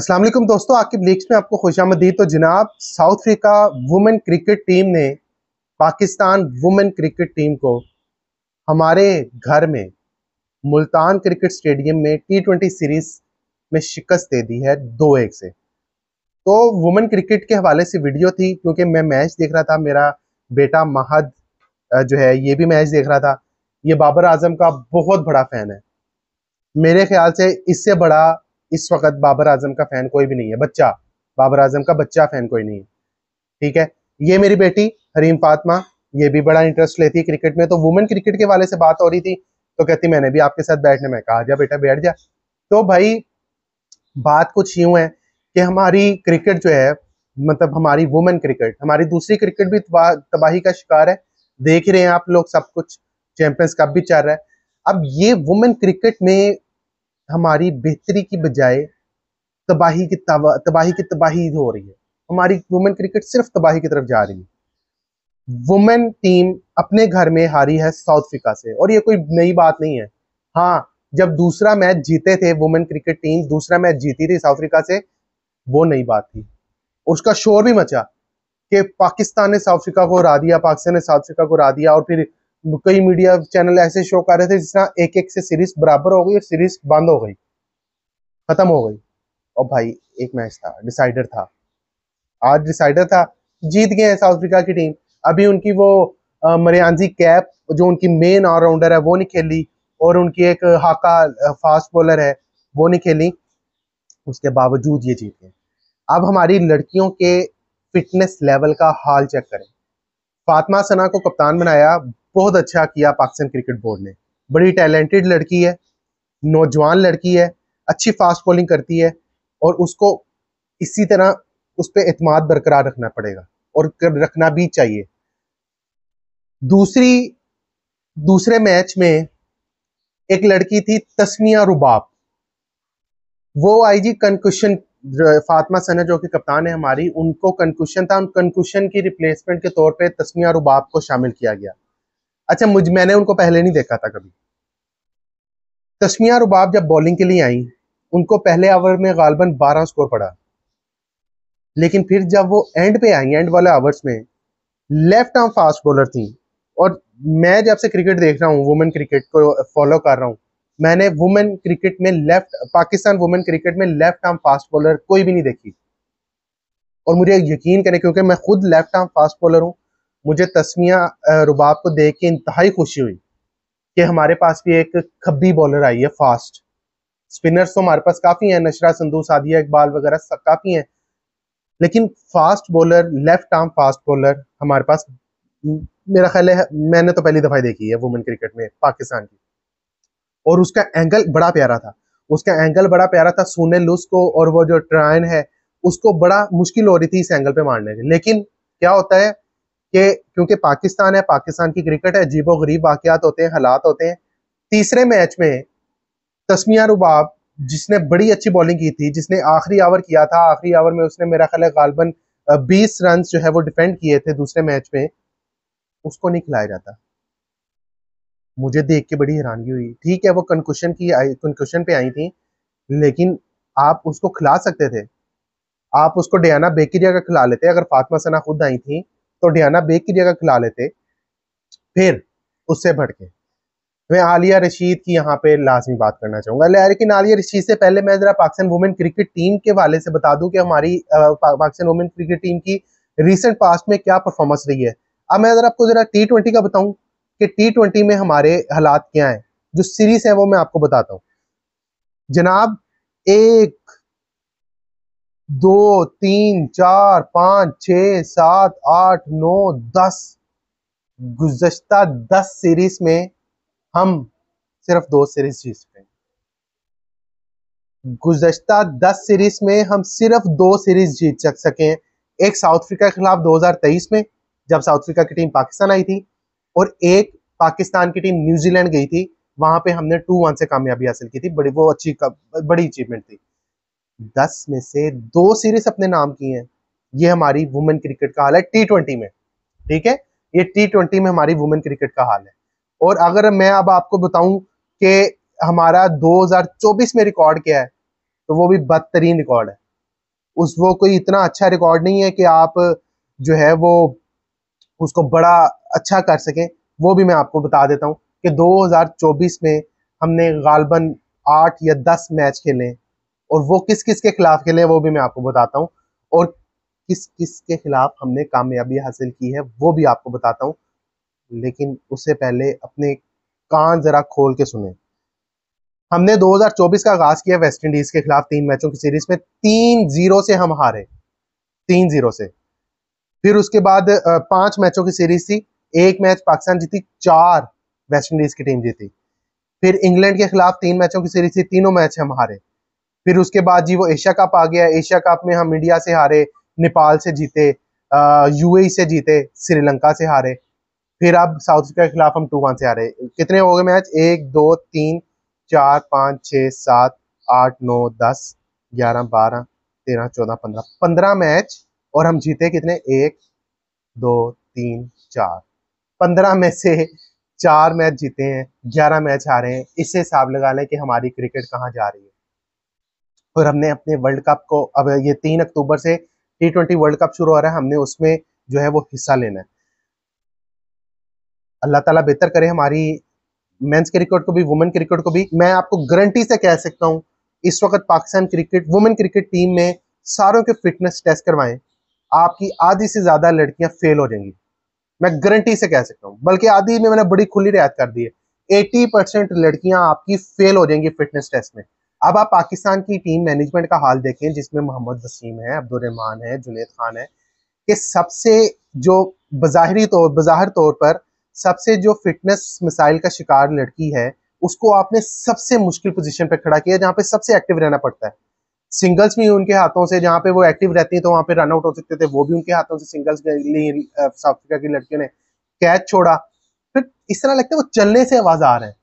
असलम दोस्तों आकिब लीग्स में आपको खुश आमदी तो जनाब South Africa women cricket team ने पाकिस्तान वुमेन क्रिकेट टीम को हमारे घर में मुल्तान क्रिकेट स्टेडियम में टी ट्वेंटी सीरीज में शिकस्त दे दी है दो एक से तो वुमेन क्रिकेट के हवाले से वीडियो थी क्योंकि मैं मैच देख रहा था मेरा बेटा महद जो है ये भी मैच देख रहा था ये बाबर आजम का बहुत बड़ा फ़ैन है मेरे ख्याल से इससे बड़ा इस वक्त बाबर आजम का फैन कोई भी नहीं है बच्चा बाबर आजम का बच्चा फैन कोई नहीं है ठीक है ये मेरी बेटी हरीम फातमा ये भी बड़ा इंटरेस्ट लेती है क्रिकेट में तो वुमेन क्रिकेट के वाले से बात हो रही थी तो कहती मैंने भी आपके साथ बैठने में कहा जा बेटा बैठ जा तो भाई बात कुछ यूं है कि हमारी क्रिकेट जो है मतलब हमारी वुमेन क्रिकेट हमारी दूसरी क्रिकेट भी तबाही का शिकार है देख रहे हैं आप लोग सब कुछ चैंपियंस कप भी चल रहा है अब ये वुमेन क्रिकेट में हमारी बेहतरी की बजाय तबाही की तबाही की तबाही हो रही है हमारी वुमेन क्रिकेट सिर्फ तबाही की तरफ जा रही है वुमेन टीम अपने घर में हारी है साउथ अफ्रीका से और ये कोई नई बात नहीं है हाँ जब दूसरा मैच जीते थे वुमेन क्रिकेट टीम दूसरा मैच जीती थी साउथ अफ्रीका से वो नई बात थी उसका शोर भी मचा कि पाकिस्तान ने साउथ अफ्रीका को हरा दिया पाकिस्तान ने साउथ अफ्रीका को हरा दिया और फिर कई मीडिया चैनल ऐसे शो कर रहे थे जिस एक एक से सीरीज बराबर हो गई और सीरीज बंद हो गई खत्म हो गई और भाई एक मैच था डिसाइडर था आज डिसाइडर था जीत गए साउथ अफ्रीका की टीम अभी उनकी वो मरियांजी कैप जो उनकी मेन ऑलराउंडर है वो नहीं खेली और उनकी एक हाका फास्ट बॉलर है वो नहीं खेली उसके बावजूद ये जीत गए अब हमारी लड़कियों के फिटनेस लेवल का हाल चेक करें फातिमा सना को कप्तान बनाया बहुत अच्छा किया पाकिस्तान क्रिकेट बोर्ड ने बड़ी टैलेंटेड लड़की है नौजवान लड़की है अच्छी फास्ट बॉलिंग करती है और उसको इसी तरह उस पर अतमाद बरकरार रखना पड़ेगा और रखना भी चाहिए दूसरी दूसरे मैच में एक लड़की थी तस्मिया रुबाब वो आई जी कंकुशन फातमा सना जो कि कप्तान है हमारी उनको कंकुशन था उन कंकुशन की रिप्लेसमेंट के तौर पे तस्मिया रुबाब को शामिल किया गया अच्छा मुझ मैंने उनको पहले नहीं देखा था कभी तस्मिया रुबाब जब बॉलिंग के लिए आई उनको पहले ओवर में गालबन 12 स्कोर पड़ा लेकिन फिर जब वो एंड पे आई एंड वाले आवर्स में लेफ्ट आर्म फास्ट बॉलर थी और मैं जब से क्रिकेट देख रहा हूँ वुमेन क्रिकेट को फॉलो कर रहा हूँ मैंने वुमेन क्रिकेट में लेफ्ट पाकिस्तान वुमेन क्रिकेट में लेफ्ट आर्म फास्ट बॉलर कोई भी नहीं देखी और मुझे यकीन करें क्योंकि मैं खुद लेफ्ट आर्म फास्ट बॉलर हूँ मुझे तस्मिया रुबाब को देख के इंतहाई खुशी हुई कि हमारे पास भी एक खब्बी बॉलर आई है फास्ट स्पिनर्स तो हमारे पास काफ़ी हैं नशरा संदू सादिया इकबाल वगैरह सब काफ़ी हैं लेकिन fast bowler left arm fast bowler हमारे पास मेरा ख्याल है मैंने तो पहली दफ़ा देखी है वुमेन क्रिकेट में पाकिस्तान की और उसका एंगल बड़ा प्यारा था उसका एंगल बड़ा प्यारा था सोने लुस को और वो जो ट्रायन है उसको बड़ा मुश्किल हो रही थी इस एंगल पे मारने की लेकिन क्या होता है कि क्योंकि पाकिस्तान है पाकिस्तान की क्रिकेट है अजीब गरीब वाकत होते हैं हालात होते हैं तीसरे मैच में तस्मिया रुबाब जिसने बड़ी अच्छी बॉलिंग की थी जिसने आखिरी ओवर किया था आखिरी ओवर में उसने मेरा ख्याल है गालबन बीस रन जो है वो डिफेंड किए थे दूसरे मैच में उसको नहीं खिलाया जाता मुझे देख के बड़ी हैरानगी हुई ठीक है वो कंकुशन की कंकुशन पे आई थी लेकिन आप उसको खिला सकते थे आप उसको डियाना बेकरिया का खिला लेते अगर फातमा सना खुद आई थी तो डियाना बेग की जगह खिला लेते फिर उससे भटके मैं आलिया रशीद की यहाँ पे लाजमी बात करना चाहूंगा लेकिन आलिया रशीद से पहले मैं ज़रा पाकिस्तान वुमेन क्रिकेट टीम के वाले से बता दूं कि हमारी पाकिस्तान वुमेन क्रिकेट टीम की रिसेंट पास्ट में क्या परफॉर्मेंस रही है अब मैं ज़रा आपको ज़रा टी ट्वेंटी का बताऊं कि टी ट्वेंटी में हमारे हालात क्या हैं जो सीरीज है वो मैं आपको बताता हूँ जनाब एक दो तीन चार पाँच छ सात आठ नौ दस गुज्त दस सीरीज में हम सिर्फ दो सीरीज जीत हैं गुज्त दस सीरीज में हम सिर्फ दो सीरीज जीत सके हैं एक साउथ अफ्रीका के खिलाफ 2023 में जब साउथ अफ्रीका की टीम पाकिस्तान आई थी और एक पाकिस्तान की टीम न्यूजीलैंड गई थी वहां पे हमने टू वन से कामयाबी हासिल की थी बड़ी वो अच्छी बड़ी अचीवमेंट थी दस में से दो सीरीज अपने नाम की हैं ये हमारी वुमेन क्रिकेट का हाल है टी ट्वेंटी में ठीक है ये टी ट्वेंटी में हमारी वुमेन क्रिकेट का हाल है और अगर मैं अब आपको बताऊं कि हमारा 2024 में रिकॉर्ड क्या है तो वो भी बदतरीन रिकॉर्ड है उस वो कोई इतना अच्छा रिकॉर्ड नहीं है कि आप जो है वो उसको बड़ा अच्छा कर सकें वो भी मैं आपको बता देता हूँ कि 2024 में हमने गालबन आठ या दस मैच खेले और वो किस किस के खिलाफ खेले वो भी मैं आपको बताता हूँ और किस किस के खिलाफ हमने कामयाबी हासिल की है वो भी आपको बताता हूँ लेकिन उससे पहले अपने कान जरा खोल के सुने हमने 2024 का आगाज किया वेस्ट इंडीज के खिलाफ तीन मैचों की सीरीज में तीन जीरो से हम हारे तीन जीरो से फिर उसके बाद पांच मैचों की सीरीज थी एक मैच पाकिस्तान जीती चार वेस्ट इंडीज की टीम जीती फिर इंग्लैंड के खिलाफ तीन मैचों की सीरीज थी तीनों मैच हम हारे फिर उसके बाद जी वो एशिया कप आ गया एशिया कप में हम इंडिया से हारे नेपाल से जीते यूएई e से जीते श्रीलंका से हारे फिर अब साउथ अफ्रीका के खिलाफ हम टू वन से हारे कितने हो गए मैच एक दो तीन चार पाँच छः सात आठ नौ दस ग्यारह बारह तेरह चौदह पंद्रह पंद्रह मैच और हम जीते कितने एक दो तीन चार पंद्रह में से चार मैच जीते हैं ग्यारह मैच हारे हैं इससे हिसाब लगा लें कि हमारी क्रिकेट कहाँ जा रही है फिर हमने अपने वर्ल्ड कप को अब ये तीन अक्टूबर से टी वर्ल्ड कप शुरू हो रहा है हमने उसमें जो है वो हिस्सा लेना है अल्लाह ताला बेहतर करे हमारी मेंस क्रिकेट को भी वुमेन क्रिकेट को भी मैं आपको गारंटी से कह सकता हूँ इस वक्त Pakistan cricket women cricket team में सारों के फिटनेस टेस्ट करवाएं आपकी आधी से ज़्यादा लड़कियां फेल हो जाएंगी मैं गारंटी से कह सकता हूँ बल्कि आधी में मैंने बड़ी खुली रियायत कर दी है एटी परसेंट लड़कियां आपकी फेल हो जाएंगी फिटनेस टेस्ट में अब आप पाकिस्तान की टीम मैनेजमेंट का हाल देखें जिसमें मोहम्मद वसीम है अब्दुलरहमान है जुनेद खान है कि सबसे जो बाहरी तौर बाहर तौर पर सबसे जो फिटनेस मिसाइल का शिकार लड़की है उसको आपने सबसे मुश्किल पोजीशन पर खड़ा किया जहाँ पे सबसे एक्टिव रहना पड़ता है सिंगल्स भी उनके हाथों से जहाँ पे वो एक्टिव रहती है तो वहाँ पे रन आउट हो सकते थे वो भी उनके हाथों से सिंगल्स साउथ अफ्रीका की लड़कियों ने कैच छोड़ा फिर इस तरह लगता है वो चलने से आवाज आ रहे हैं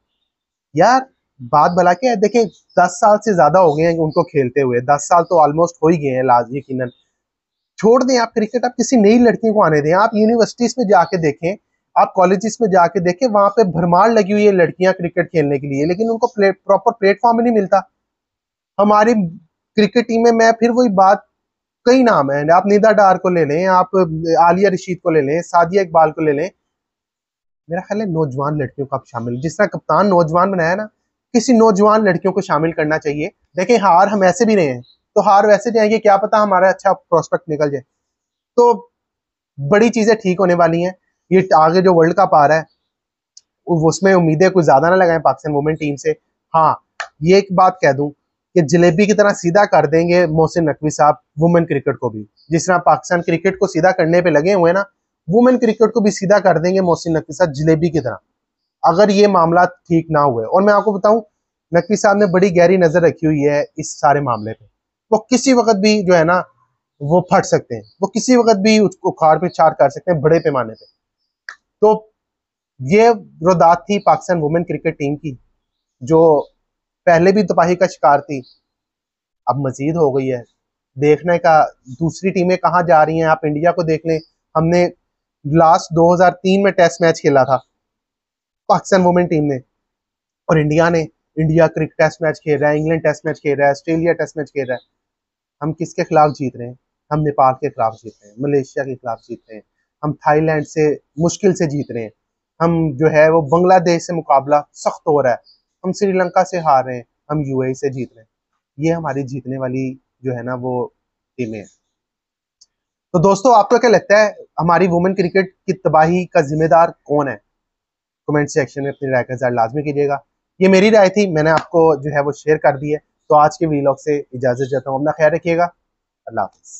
यार बात भला के देखें दस साल से ज्यादा हो गए हैं उनको खेलते हुए दस साल तो ऑलमोस्ट हो ही गए हैं लाज यकीन छोड़ दें आप क्रिकेट आप किसी नई लड़की को आने दें आप यूनिवर्सिटीज में जाके देखें आप कॉलेजेस में जाके देखें वहां पे भरमार लगी हुई है लड़कियां क्रिकेट खेलने के लिए लेकिन उनको प्रॉपर प्लेटफॉर्म ही नहीं मिलता हमारी क्रिकेट टीम में मैं फिर वही बात कई नाम है आप निदा डार को ले लें आप आलिया रशीद को ले लें सादिया इकबाल को ले लें मेरा ख्याल है नौजवान लड़कियों का आप शामिल जिस तरह कप्तान नौजवान बनाया ना किसी नौजवान लड़कियों को शामिल करना चाहिए देखें हार हम ऐसे भी नहीं हैं तो हार वैसे जाएंगे क्या पता हमारा अच्छा प्रोस्पेक्ट निकल जाए तो बड़ी चीज़ें ठीक होने वाली हैं ये आगे जो वर्ल्ड कप आ रहा है उसमें उम्मीदें कुछ ज़्यादा ना लगाएं पाकिस्तान वुमेन टीम से हाँ ये एक बात कह दूं कि जलेबी की तरह सीधा कर देंगे मोहसिन नकवी साहब वुमेन क्रिकेट को भी जिस तरह पाकिस्तान क्रिकेट को सीधा करने पे लगे हुए ना वुमेन क्रिकेट को भी सीधा कर देंगे मोहसिन नकवी साहब जलेबी की तरह अगर ये मामला ठीक ना हुए और मैं आपको बताऊं नकवी साहब ने बड़ी गहरी नजर रखी हुई है इस सारे मामले पे वो किसी वक्त भी जो है ना वो फट सकते हैं वो किसी वक्त भी उसको उखाड़ पे चार कर सकते हैं बड़े पैमाने पे तो ये रुदात थी पाकिस्तान वुमेन क्रिकेट टीम की जो पहले भी तबाही का शिकार थी अब मजीद हो गई है देखने का दूसरी टीमें कहाँ जा रही हैं आप इंडिया को देख लें हमने लास्ट 2003 में टेस्ट मैच खेला था पाकिस्तान वुमेन टीम ने और इंडिया ने इंडिया क्रिकेट टेस्ट मैच खेल रहा है इंग्लैंड टेस्ट मैच खेल रहा है ऑस्ट्रेलिया टेस्ट मैच खेल रहा है हम किसके खिलाफ जीत रहे हैं हम नेपाल के खिलाफ जीत रहे हैं मलेशिया के खिलाफ जीत रहे हैं हम थाईलैंड से मुश्किल से जीत रहे हैं हम जो है वो बांग्लादेश से मुकाबला सख्त हो रहा है हम श्रीलंका से हार रहे हैं हम यू e से जीत रहे हैं ये हमारी जीतने वाली जो है ना वो टीमें हैं तो दोस्तों आपको क्या लगता है हमारी वुमेन क्रिकेट की तबाही का जिम्मेदार कौन है कमेंट सेक्शन में अपनी राय का इजहार लाजमी कीजिएगा ये मेरी राय थी मैंने आपको जो है वो शेयर कर दी है तो आज के वीलॉग से इजाज़त चाहता हूँ अपना ख्याल रखिएगा अल्लाह हाफिज़